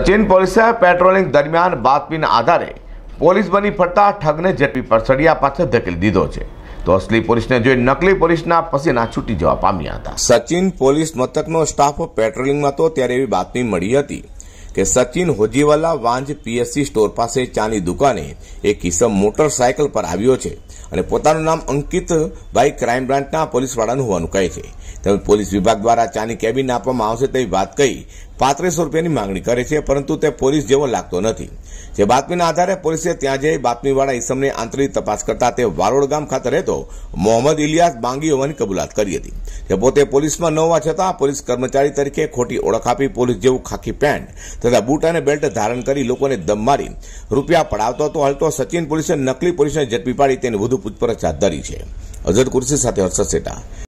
સચિન પોલીસે પેટ્રોલિંગ દરમિયાન બાતમીના આધારે પોલીસ બની ફરતા ઠગને ઝડપી પરસડિયા પાસે ધકેલી દીધો છે તો અસલી પોલીસને જોઈ નકલી પોલીસના પસીના છૂટી જવા પામ્યા હતા સચિન પોલીસ મથકનો સ્ટાફ પેટ્રોલિંગમાં હતો ત્યારે એવી બાતમી મળી હતી કે સચિન હોજીવાલા વાંજ પીએસસી સ્ટોર પાસે ચાની દુકાને એક કિસમ મોટરસાયકલ પર આવ્યો છે અને પોતાનું નામ અંકિત અંકિતભાઈ ક્રાઇમ બ્રાન્ચના પોલીસવાળાનું હોવાનું કહે છે તેમજ પોલીસ વિભાગ દ્વારા ચાની કેબિન આપવામાં આવશે તેવી વાત કહી પાંત્રીસો રૂપિયાની માંગણી કરે છે પરંતુ તે પોલીસ જેવો લાગતો નથી જે બાતમીના આધારે પોલીસે ત્યાં જઈ બાતમીવાળા ઇસમને આંતરિક તપાસ કરતા તે વારોડ ગામ ખાતે રહેતો મોહમ્મદ ઇલિયાસ બાંગી હોવાની કબૂલાત કરી હતી તે પોતે પોલીસમાં ન હોવા છતાં પોલીસ કર્મચારી તરીકે ખોટી ઓળખ આપી પોલીસ જેવું ખાખી પેન્ટ તથા બૂટ અને બેલ્ટ ધારણ કરી લોકોને દમ મારી રૂપિયા પડાવતો હતો હલતો સચિન પોલીસે નકલી પોલીસને ઝડપી પાડી તેને વધુ પૂછપરછ હાથ ધરી છે અઝર કુરશી સાથે હર્ષદ સેટા